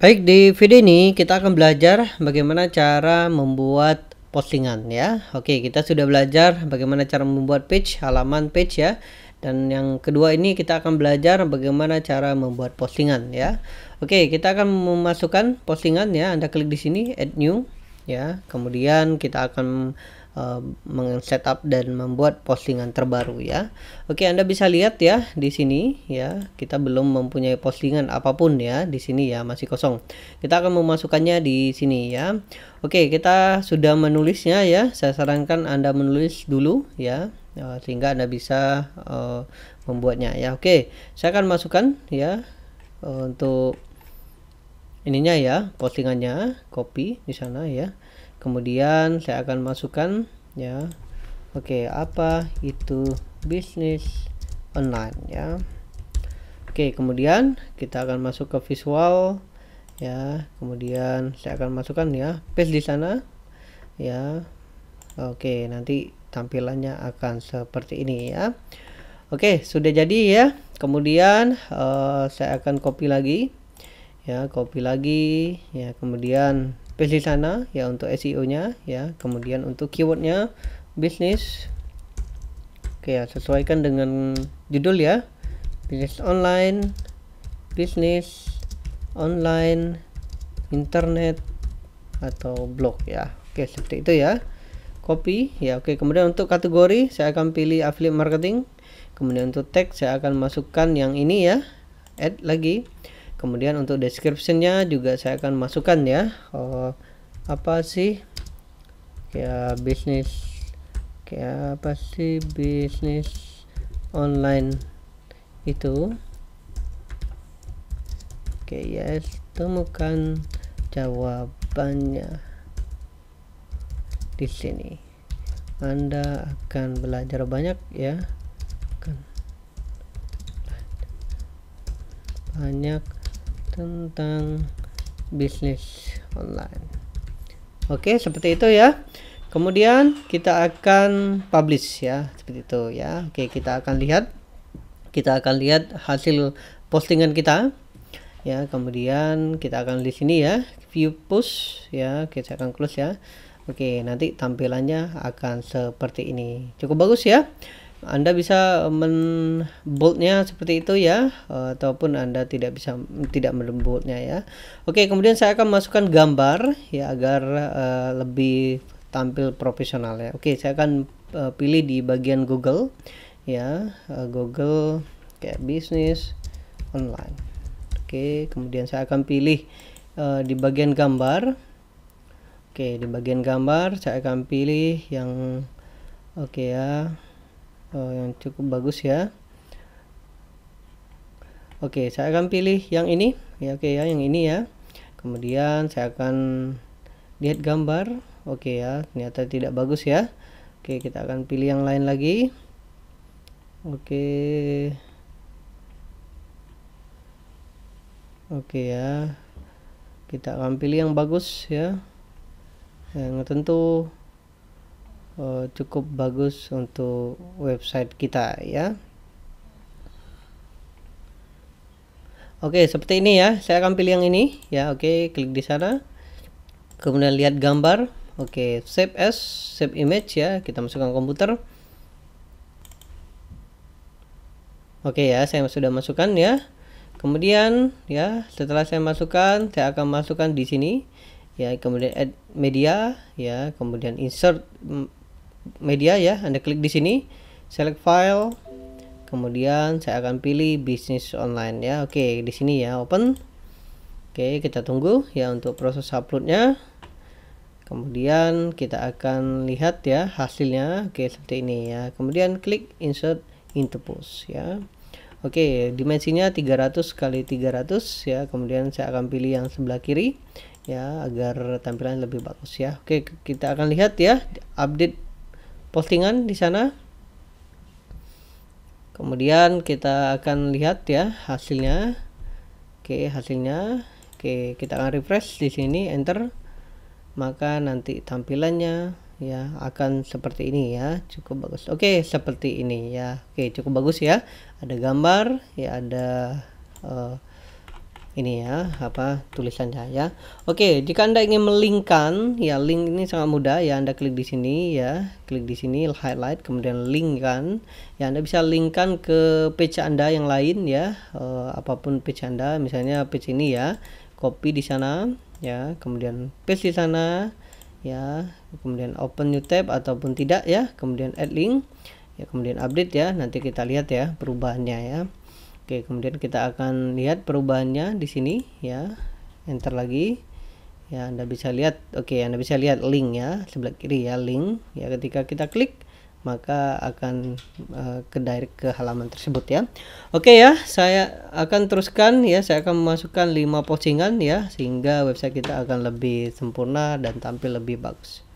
Baik, di video ini kita akan belajar bagaimana cara membuat postingan ya. Oke, kita sudah belajar bagaimana cara membuat page, halaman page ya. Dan yang kedua ini kita akan belajar bagaimana cara membuat postingan ya. Oke, kita akan memasukkan postingan ya. Anda klik di sini add new ya. Kemudian kita akan uh, dan membuat postingan terbaru ya. Oke, Anda bisa lihat ya di sini ya, kita belum mempunyai postingan apapun ya di sini ya, masih kosong. Kita akan memasukkannya di sini ya. Oke, kita sudah menulisnya ya. Saya sarankan Anda menulis dulu ya e, sehingga Anda bisa uh, membuatnya ya. Oke, saya akan masukkan ya e, untuk ininya ya, postingannya, copy di sana ya kemudian saya akan masukkan ya Oke okay, apa itu bisnis online ya Oke okay, kemudian kita akan masuk ke visual ya kemudian saya akan masukkan ya paste di sana ya Oke okay, nanti tampilannya akan seperti ini ya Oke sudah jadi ya kemudian uh, saya akan copy lagi ya copy lagi ya kemudian pilih sana ya untuk SEO nya ya kemudian untuk keywordnya bisnis oke ya sesuaikan dengan judul ya bisnis online bisnis online internet atau blog ya oke seperti itu ya copy ya oke kemudian untuk kategori saya akan pilih affiliate marketing kemudian untuk tag saya akan masukkan yang ini ya add lagi kemudian untuk descriptionnya juga saya akan masukkan ya oh, apa sih ya bisnis ya apa sih bisnis online itu oke yes temukan jawabannya di sini anda akan belajar banyak ya kan banyak tentang bisnis online oke seperti itu ya kemudian kita akan publish ya seperti itu ya oke kita akan lihat kita akan lihat hasil postingan kita ya kemudian kita akan di sini ya view post ya Oke saya akan close ya Oke nanti tampilannya akan seperti ini cukup bagus ya anda bisa men boldnya seperti itu ya ataupun Anda tidak bisa tidak memboldnya ya. Oke, kemudian saya akan masukkan gambar ya agar uh, lebih tampil profesional ya. Oke, saya akan uh, pilih di bagian Google ya, uh, Google kayak bisnis online. Oke, kemudian saya akan pilih uh, di bagian gambar. Oke, di bagian gambar saya akan pilih yang oke ya uh, yang cukup bagus ya oke saya akan pilih yang ini ya oke ya yang ini ya kemudian saya akan lihat gambar oke ya ternyata tidak bagus ya oke kita akan pilih yang lain lagi oke oke ya kita akan pilih yang bagus ya yang tentu Eh, cukup bagus untuk website kita ya Oke seperti ini ya saya akan pilih yang ini ya Oke klik di sana kemudian lihat gambar Oke save as save image ya kita masukkan komputer Oke ya saya sudah masukkan ya kemudian ya setelah saya masukkan saya akan masukkan di sini ya kemudian add media ya kemudian insert mm, media ya Anda klik di sini select file kemudian saya akan pilih bisnis online ya oke di sini ya open oke kita tunggu ya untuk proses uploadnya kemudian kita akan lihat ya hasilnya oke seperti ini ya kemudian klik insert into post ya oke dimensinya 300 kali 300 ya kemudian saya akan pilih yang sebelah kiri ya agar tampilan lebih bagus ya oke kita akan lihat ya update postingan di sana kemudian kita akan lihat ya hasilnya oke hasilnya oke kita akan refresh di sini enter maka nanti tampilannya ya akan seperti ini ya cukup bagus oke seperti ini ya oke cukup bagus ya ada gambar ya ada uh, ini ya apa tulisannya ya oke jika anda ingin melingkan ya link ini sangat mudah ya anda klik di sini ya klik di sini highlight kemudian linkkan ya anda bisa linkkan ke page anda yang lain ya e, apapun page anda misalnya page ini ya copy di sana ya kemudian paste di sana ya kemudian open new tab ataupun tidak ya kemudian add link ya kemudian update ya nanti kita lihat ya perubahannya ya Oke, kemudian kita akan lihat perubahannya di sini ya. Enter lagi. Ya, Anda bisa lihat. Oke, Anda bisa lihat link ya, sebelah kiri ya, link. Ya, ketika kita klik maka akan uh, ke direct ke halaman tersebut ya. Oke ya, saya akan teruskan ya, saya akan memasukkan 5 postingan ya sehingga website kita akan lebih sempurna dan tampil lebih bagus.